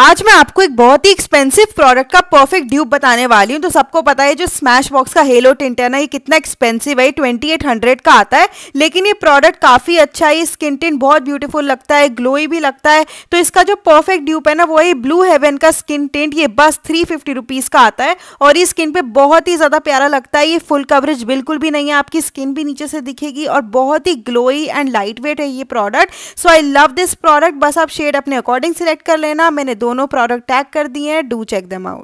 आज मैं आपको एक बहुत ही एक्सपेंसिव प्रोडक्ट का परफेक्ट ड्यूब बताने वाली हूँ तो सबको पता है जो स्मैश बॉक्स का हेलो टिंट है ना ये कितना एक्सपेंसिव है ट्वेंटी एट हंड्रेड का आता है लेकिन ये प्रोडक्ट काफ़ी अच्छा है स्किन टिंट बहुत ब्यूटीफुल लगता है ग्लोई भी लगता है तो इसका जो परफेक्ट ड्यूब है ना वो है ब्लू हेवन का स्किन टिंट ये बस थ्री फिफ्टी रुपीज़ का आता है और ये स्किन पर बहुत ही ज़्यादा प्यारा लगता है ये फुल कवरेज बिल्कुल भी नहीं है आपकी स्किन भी नीचे से दिखेगी और बहुत ही ग्लोई एंड लाइट वेट है ये product so I love this product बस आप शेड अपने अकॉर्डिंग सिलेक्ट कर लेना मैंने दोनों प्रोडक्ट टैग कर दिए हैं डू चेक दम आउट